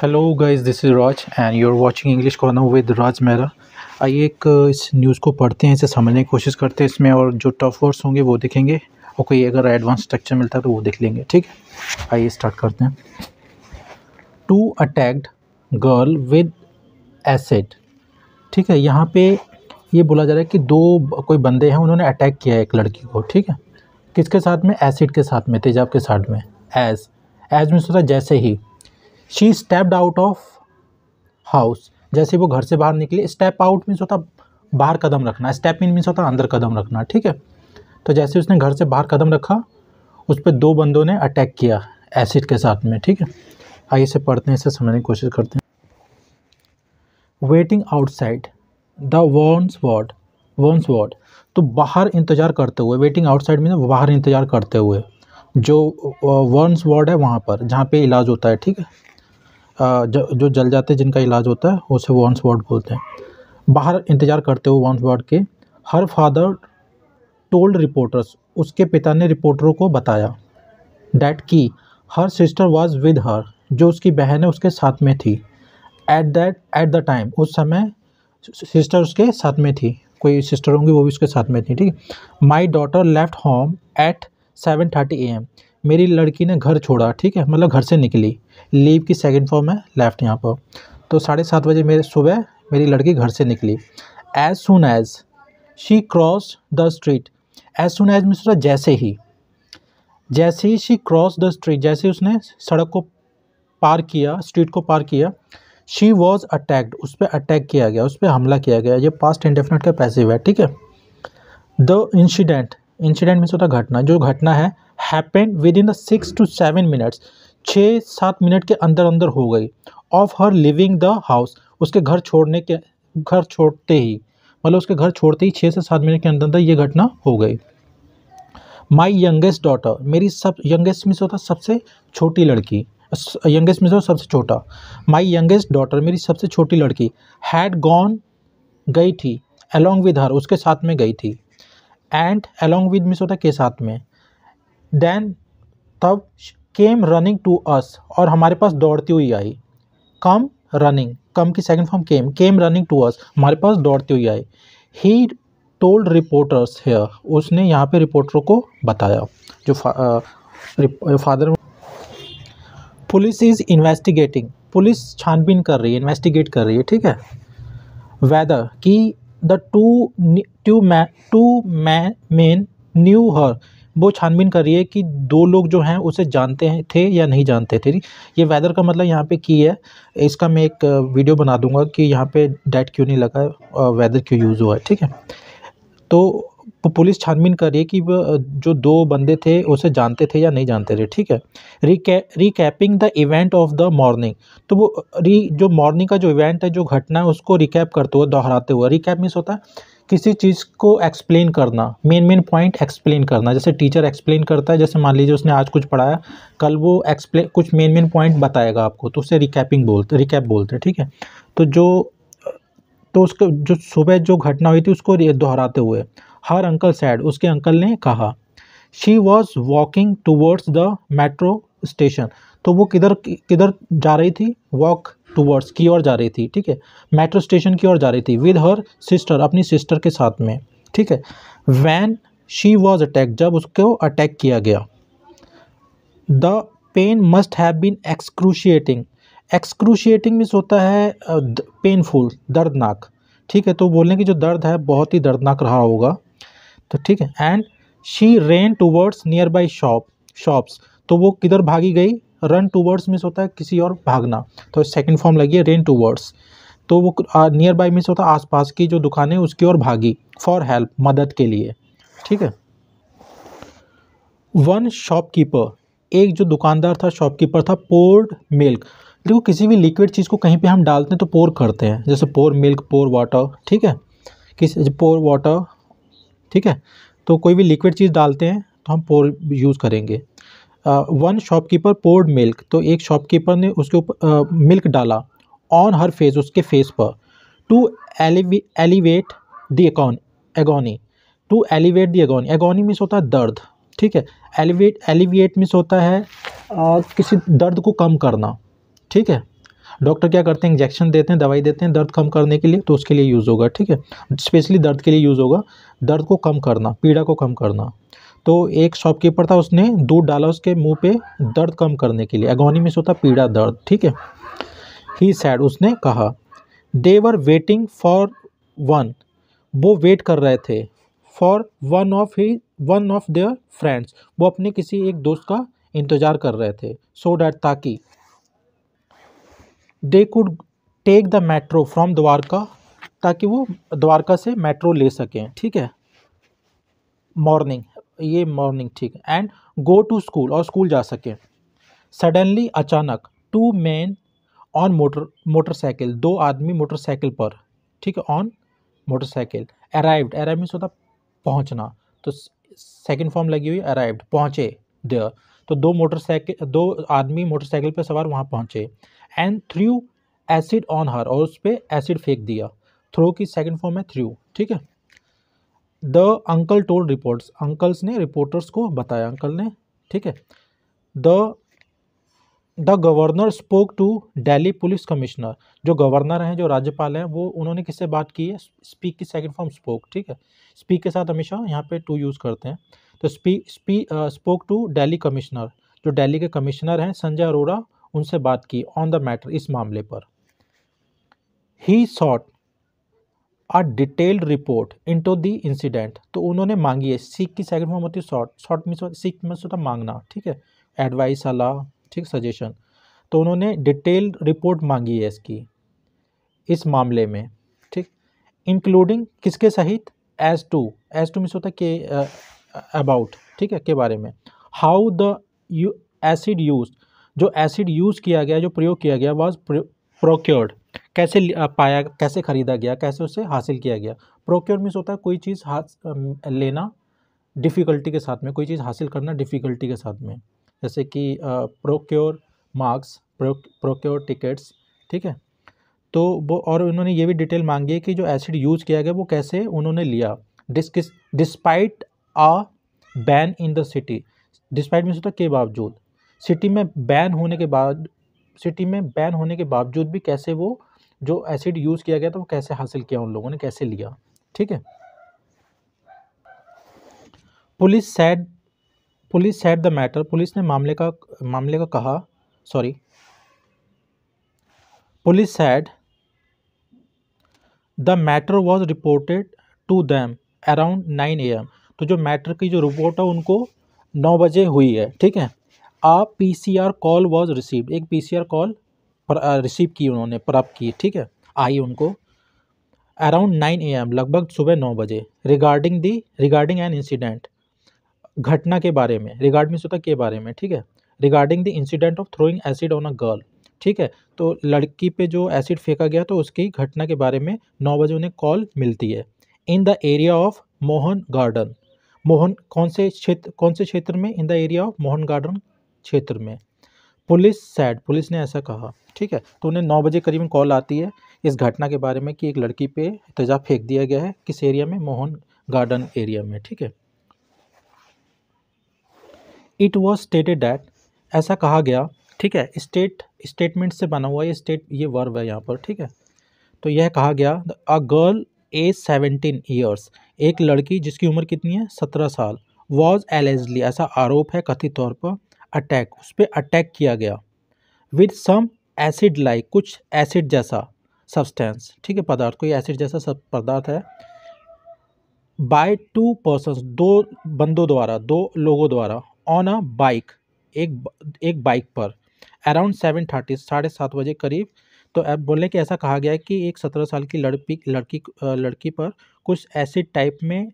hello guys this is Raj and you are watching English corner with Raj Mehra आइए एक uh, इस news को पढ़ते हैं इसे समझने की कोशिश करते हैं इसमें और जो टफ वर्ड्स होंगे वो देखेंगे और कोई अगर एडवांस स्ट्रक्चर मिलता है तो वो देख लेंगे ठीक है आइए स्टार्ट करते हैं two attacked girl with acid ठीक है यहाँ पे ये बोला जा रहा है कि दो कोई बंदे हैं उन्होंने अटैक किया है एक लड़की को ठीक है किसके साथ में एसिड के साथ में तेजाब के साथ में एज एज में सोचा जैसे ही she stepped out of house जैसे वो घर से बाहर निकली स्टेप आउट मीन्स होता बाहर कदम रखना स्टेप इन मीन्स होता अंदर कदम रखना ठीक है तो जैसे उसने घर से बाहर कदम रखा उस पर दो बंदों ने अटैक किया एसिड के साथ में ठीक है आइए इसे पढ़ते हैं इसे समझने की कोशिश करते हैं वेटिंग आउटसाइड द वॉन्स वॉड वॉन्स वॉड तो बाहर इंतज़ार करते हुए वेटिंग आउटसाइड में बाहर इंतज़ार करते हुए जो वर्न्स वार्ड है वहाँ पर जहाँ पे इलाज होता है ठीक है जो जल जाते हैं जिनका इलाज होता है उसे वॉन्स वार्ड बोलते हैं बाहर इंतज़ार करते हुए वॉन्स वार्ड के हर फादर टोल्ड रिपोर्टर्स उसके पिता ने रिपोर्टरों को बताया डैट की her sister was with her जो उसकी बहन है उसके साथ में थी at that at the time उस समय सिस्टर उसके साथ में थी कोई सिस्टर होंगी वो भी उसके साथ में थी ठीक my daughter left home at seven thirty A M मेरी लड़की ने घर छोड़ा ठीक है मतलब घर से निकली लीव की सेकेंड फॉर्म है लेफ्ट यहाँ पर तो साढ़े सात बजे मेरे सुबह मेरी लड़की घर से निकली as soon as she cross the street as soon as में जैसे ही जैसे ही शी क्रॉस द स्ट्रीट जैसे उसने सड़क को पार किया स्ट्रीट को पार किया शी वॉज अटैक्ड उस पर अटैक किया गया उस पर हमला किया गया ये पास्ट इंडेफिनेट का पैसिव है ठीक है द इंसिडेंट इंसिडेंट मिस होता घटना जो घटना है happened within the six to seven minutes छः सात मिनट के अंदर अंदर हो गई of her leaving the house उसके घर छोड़ने के घर छोड़ते ही मतलब उसके घर छोड़ते ही छः से सात मिनट के अंदर अंदर ये घटना हो गई माई यंगेस्ट डॉटर मेरी सब यंगेस्ट मिस होता सबसे छोटी लड़की यंगेस्ट मिस होता सबसे छोटा माई यंगेस्ट डॉटर मेरी सबसे छोटी लड़की हैड गॉन गई थी अलॉन्ग विद हर उसके साथ में गई थी एंड अलॉन्ग विद मिस होता के साथ में देन तब केम रनिंग टू अस और हमारे पास दौड़ती हुई आई कम रनिंग कम की second form came came running to us हमारे पास दौड़ती हुई आई ही टोल्ड रिपोर्टर्स है उसने यहाँ पे रिपोर्टरों को बताया जो फा, father police is investigating police छानबीन कर रही है इन्वेस्टिगेट कर रही है ठीक है वेदर की द टू टू मै टू मै मेन न्यू हर वो छानबीन कर रही है कि दो लोग जो हैं उसे जानते हैं थे या नहीं जानते थे ये वेदर का मतलब यहाँ पे की है इसका मैं एक वीडियो बना दूंगा कि यहाँ पे डेट क्यों नहीं लगा है वेदर क्यों यूज़ हुआ है ठीक है तो पुलिस छानबीन कर रही है कि जो दो बंदे थे उसे जानते थे या नहीं जानते थे ठीक है रिकै recapping the event of the morning तो वो री जो मॉर्निंग का जो इवेंट है जो घटना है उसको रिकैप करते हुए दोहराते हुए रिकैप मीन्स होता है किसी चीज़ को एक्सप्लेन करना मेन मेन पॉइंट एक्सप्लेन करना जैसे टीचर एक्सप्लेन करता है जैसे मान लीजिए उसने आज कुछ पढ़ाया कल वो एक्सप्लेन कुछ मेन मेन पॉइंट बताएगा आपको तो उसे रिकैपिंग बोलते रिकैप बोलते हैं ठीक है तो जो तो उसके जो सुबह जो घटना हुई थी उसको दोहराते हुए हर अंकल सैड उसके अंकल ने कहा she was walking towards the metro station तो वो किधर किधर जा रही थी वॉक टूवर्ड्स की ओर जा रही थी ठीक है मेट्रो स्टेशन की ओर जा रही थी विद हर सिस्टर अपनी सिस्टर के साथ में ठीक है वैन शी वॉज अटैक जब उसको अटैक किया गया the pain must have been excruciating excruciating means होता है पेनफुल दर्दनाक ठीक है तो बोलने की जो दर्द है बहुत ही दर्दनाक रहा होगा तो ठीक है and she ran towards nearby shop shops तो वो किधर भागी गई रन टू वर्ड्स होता है किसी और भागना तो सेकेंड फॉर्म लगी है रेन टू वर्ड्स तो वो नियर बाई मिस होता है आसपास की जो दुकान है उसकी ओर भागी फॉर हेल्प मदद के लिए ठीक है वन शॉपकीपर एक जो दुकानदार था शॉपकीपर था पोर्ड मिल्क देखो किसी भी लिक्विड चीज़ को कहीं पे हम डालते हैं तो पोर करते हैं जैसे पोर मिल्क पोर वाटर ठीक है किसी पोर वाटर ठीक है तो कोई भी लिक्विड चीज़ डालते हैं तो हम पोर यूज़ करेंगे वन शॉपकीपर पोर्ड मिल्क तो एक शॉपकीपर ने उसके ऊपर मिल्क डाला ऑन हर फेस उसके फेस पर to alleviate the agony to alleviate the agony agony means होता है दर्द ठीक है एलिवेट एलिविएट मीन्स होता है आ, किसी दर्द को कम करना ठीक है डॉक्टर क्या करते हैं इंजेक्शन देते हैं दवाई देते हैं दर्द कम करने के लिए तो उसके लिए यूज़ होगा ठीक है स्पेशली दर्द के लिए यूज़ होगा दर्द को कम करना पीड़ा को कम करना तो एक शॉपकीपर था उसने दूध डाला उसके मुँह पे दर्द कम करने के लिए अगौनी में होता पीड़ा दर्द ठीक है ही सैड उसने कहा देवर वेटिंग फॉर वन वो वेट कर रहे थे for one of he one of their friends वो अपने किसी एक दोस्त का इंतज़ार कर रहे थे सो डैट ताकि they could take the metro from Dwarka ताकि वो द्वारका से मेट्रो ले सकें ठीक है मॉर्निंग ये मॉर्निंग ठीक है एंड गो टू स्कूल और स्कूल जा सकें सडनली अचानक two man on motor motorcycle दो आदमी मोटरसाइकिल पर ठीक है on motorcycle arrived arrive means होता पहुंचना तो सेकेंड फॉर्म लगी हुई अराइव्ड पहुंचे देयर तो दो मोटरसाइकिल दो आदमी मोटरसाइकिल पर सवार वहाँ पहुँचे and threw acid on her और उस पर एसिड फेंक दिया थ्रो की सेकेंड फॉर्म है थ्रू ठीक है the uncle told reporters uncles ने रिपोर्टर्स को बताया अंकल ने ठीक है the the governor spoke to Delhi police commissioner जो गवर्नर हैं जो राज्यपाल हैं वो उन्होंने किससे बात की है स्पीक की सेकेंड फॉर्म स्पोक ठीक है स्पीक के साथ हमेशा यहाँ पे टू यूज़ करते हैं तो स्पी स्पी स्पोक टू डेली कमिश्नर जो डेली के कमिश्नर हैं संजय अरोड़ा उनसे बात की ऑन द मैटर इस मामले पर he sought a detailed report into the incident तो उन्होंने मांगी है सीख की सेकंड फॉर्म होती है शॉर्ट शॉर्ट मीन सीख मीन होता मांगना ठीक है एडवाइस अला ठीक सजेशन तो उन्होंने डिटेल्ड रिपोर्ट मांगी है इसकी इस मामले में ठीक इंक्लूडिंग किसके सहित एज टू एज टू मीस होता है के अबाउट ठीक है के बारे में how the you acid use जो एसिड यूज़ किया गया जो प्रयोग किया गया वॉज प्रोक्योर्ड कैसे पाया कैसे ख़रीदा गया कैसे उसे हासिल किया गया प्रोक्योर मीस होता है कोई चीज़ हाथ लेना डिफ़िकल्टी के साथ में कोई चीज़ हासिल करना डिफ़िकल्टी के साथ में जैसे कि प्रोक्योर मार्क्स प्रोक्योर टिकट्स ठीक है तो वो और उन्होंने ये भी डिटेल मांगी है कि जो एसिड यूज़ किया गया वो कैसे उन्होंने लिया डिस्किस despite a ban in the city despite means होता के बावजूद सिटी में बैन होने के बाद सिटी में बैन होने के बावजूद भी कैसे वो जो एसिड यूज़ किया गया था वो कैसे हासिल किया उन लोगों ने कैसे लिया ठीक है police said police said the matter police ने मामले का मामले का कहा sorry police said the matter was reported to them around nine A M तो जो मैटर की जो रिपोर्ट है उनको नौ बजे हुई है ठीक है a P C R call was received एक P C R call receive की उन्होंने प्राप्त की ठीक है आई उनको अराउंड नाइन ए एम लगभग सुबह नौ बजे regarding the regarding an incident घटना के बारे में रिगार्डिंग के बारे में ठीक है regarding the incident of throwing acid on a girl ठीक है तो लड़की पे जो एसिड फेंका गया तो उसकी घटना के बारे में नौ बजे उन्हें कॉल मिलती है in the area of Mohan Garden Mohan कौन से क्षेत्र कौन से क्षेत्र में in the area of Mohan Garden क्षेत्र में पुलिस सैड पुलिस ने ऐसा कहा ठीक है तो उन्हें नौ बजे करीबन कॉल आती है इस घटना के बारे में कि एक लड़की पे तेजाब फेंक दिया गया है किस एरिया में मोहन गार्डन एरिया में ठीक है इट वॉज स्टेटेड डैट ऐसा कहा गया ठीक है स्टेट स्टेटमेंट से बना हुआ ये स्टेट ये वर्ब है यहाँ पर ठीक है तो यह कहा गया a girl age seventeen years एक लड़की जिसकी उम्र कितनी है सत्रह साल वॉज एलेजली ऐसा आरोप है कथित तौर पर अटैक उस पर अटैक किया गया विद सम एसिड लाइक कुछ एसिड जैसा सब्सटेंस ठीक है पदार्थ कोई एसिड जैसा सब पदार्थ है बाय टू पर्सन दो बंदों द्वारा दो लोगों द्वारा ऑन अ बाइक एक एक बाइक पर अराउंड सेवन थर्टी साढ़े सात बजे करीब तो ऐप बोलने के ऐसा कहा गया है कि एक सत्रह साल की लड़की लड़की लड़की पर कुछ एसिड टाइप में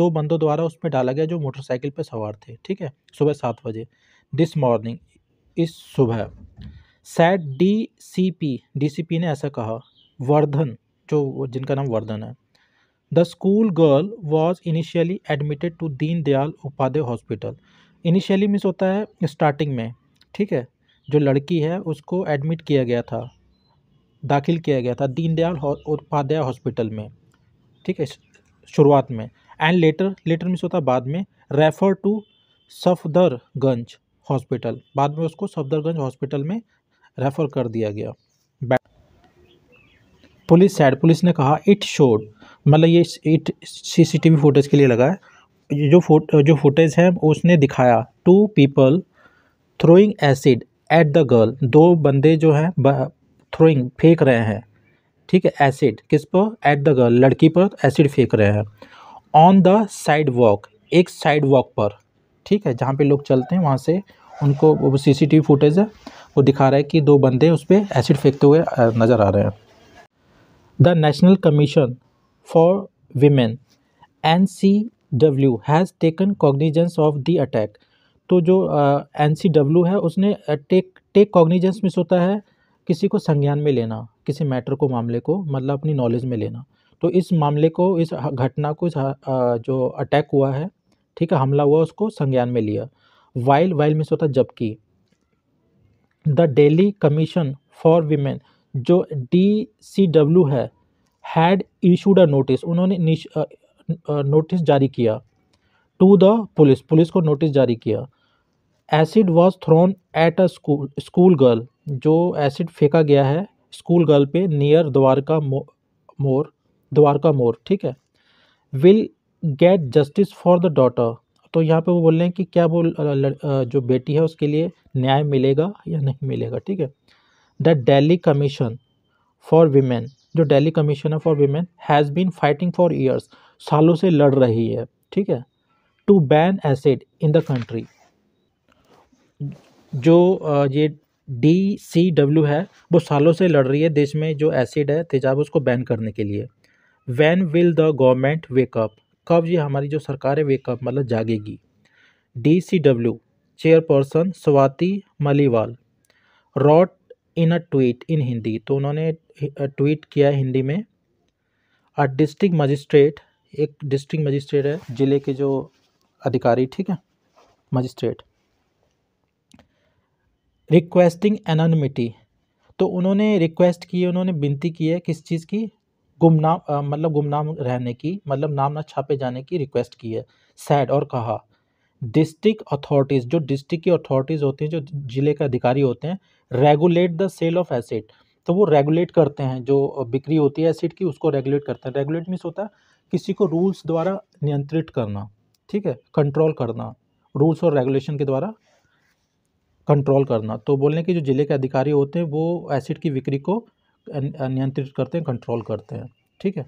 दो बंदों द्वारा उसमें डाला गया जो मोटरसाइकिल पर सवार थे ठीक है सुबह सात बजे दिस मॉर्निंग इस सुबह said D C P D C P ने ऐसा कहा वर्धन जो जिनका नाम वर्धन है the school girl was initially admitted to Deen Dayal Upadhyay hospital initially means होता है स्टार्टिंग में ठीक है जो लड़की है उसको एडमिट किया गया था दाखिल किया गया था दीनदयाल उपाध्याय हॉस्पिटल में ठीक है शुरुआत में एंड लेटर लेटर मिस होता बाद में रेफर टू सफदरगंज हॉस्पिटल बाद में उसको सफदरगंज हॉस्पिटल में रेफ़र कर दिया गया पुलिस साइड पुलिस ने कहा इट शोड मतलब ये इट सीसीटीवी फुटेज के लिए लगा है जो फो जो फुटेज है उसने दिखाया two people throwing acid at the girl दो बंदे जो हैं थ्रोइंग फेंक रहे हैं ठीक है एसिड किस पर एट द गर्ल लड़की पर एसिड फेंक रहे हैं ऑन द साइड वॉक एक साइड वॉक पर ठीक है जहाँ पे लोग चलते हैं वहाँ से उनको वो C C T V footage है वो दिखा रहा है कि दो बंदे उस पर एसिड फेंकते हुए नज़र आ रहे हैं the national commission for women N C W has taken cognizance of the attack तो जो एन सी डब्ल्यू है उसने टेक टेक कॉग्निजेंस मिस होता है किसी को संज्ञान में लेना किसी मैटर को मामले को मतलब अपनी नॉलेज में लेना तो इस मामले को इस घटना को इस जो अटैक हुआ है ठीक है हमला हुआ उसको संज्ञान में लिया वाइल वाइल मिस होता जबकि the Delhi commission for women जो डी सी डब्ल्यू है हैड इशूड अ नोटिस उन्होंने नोटिस जारी किया टू द पुलिस पुलिस को नोटिस जारी किया acid was thrown at a school school girl जो एसिड फेंका गया है स्कूल गर्ल पे नियर द्वारका मो, मोर द्वारका मोर ठीक है will get justice for the daughter तो यहाँ पे वो बोल रहे हैं कि क्या वो जो बेटी है उसके लिए न्याय मिलेगा या नहीं मिलेगा ठीक है the Delhi commission for women जो डेली कमीशन है for women has been fighting for years सालों से लड़ रही है ठीक है to ban acid in the country जो ये डी सी डब्ल्यू है वो सालों से लड़ रही है देश में जो एसिड है तेजाब उसको बैन करने के लिए when will the government wake up कब ये हमारी जो सरकार है वेकअप मतलब जागेगी D C W chairperson Swati Maliwal wrote in a tweet in Hindi तो उन्होंने ट्वीट किया है हिंदी में अ डिस्ट्रिक्ट मजिस्ट्रेट एक डिस्ट्रिक्ट मजिस्ट्रेट है ज़िले के जो अधिकारी ठीक है मजिस्ट्रेट रिक्वेस्टिंग एनोनमिटी तो उन्होंने रिक्वेस्ट की है उन्होंने विनती की है किस चीज़ की गुमनाम मतलब गुमनाम रहने की मतलब नाम ना छापे जाने की रिक्वेस्ट की है सैड और कहा डिस्ट्रिक्ट अथॉरिटीज़ जो डिस्ट्रिक्ट की अथॉरिटीज़ होती हैं जो ज़िले के अधिकारी होते हैं regulate the sale of acid तो वो रेगुलेट करते हैं जो बिक्री होती है एसिड की उसको रेगुलेट करते हैं रेगुलेट मीन्स होता है किसी को रूल्स द्वारा नियंत्रित करना ठीक है कंट्रोल करना रूल्स और रेगुलेशन के द्वारा कंट्रोल करना तो बोलने की जो ज़िले के अधिकारी होते हैं वो एसिड की बिक्री को नियंत्रित करते हैं कंट्रोल करते हैं ठीक है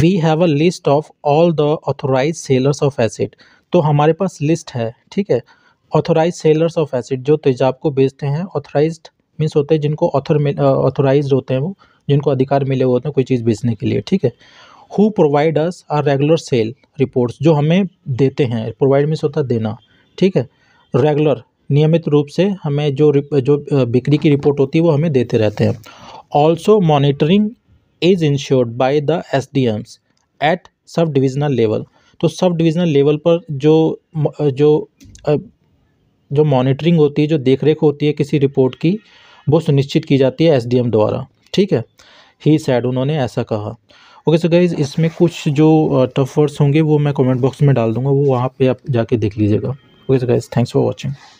we have a list of all the authorize sellers of acid तो हमारे पास लिस्ट है ठीक है ऑथोराइज सेलर्स ऑफ एसिड जो तेजाब को बेचते हैं ऑथोराइज मीन्स होते हैं जिनको ऑथर ऑथोराइज होते हैं वो जिनको अधिकार मिले हुए होते हैं कोई चीज़ बेचने के लिए ठीक है who provide us are regular sale reports जो हमें देते हैं प्रोवाइड मीन्स होता देना ठीक है रेगुलर नियमित रूप से हमें जो जो बिक्री की रिपोर्ट होती है वो हमें देते रहते हैं also monitoring is ensured by the S D Ms at sub divisional level तो सब डिविजनल लेवल पर जो जो जो मॉनिटरिंग होती है जो देख रेख होती है किसी रिपोर्ट की वो सुनिश्चित की जाती है एस डी एम द्वारा ठीक है ही सैड उन्होंने ऐसा कहा ओके सो गाइज इसमें कुछ जो टफ वर्ड्स होंगे वो मैं कमेंट बॉक्स में डाल दूंगा वो वहाँ पे आप जाके देख लीजिएगा okay so guys thanks for watching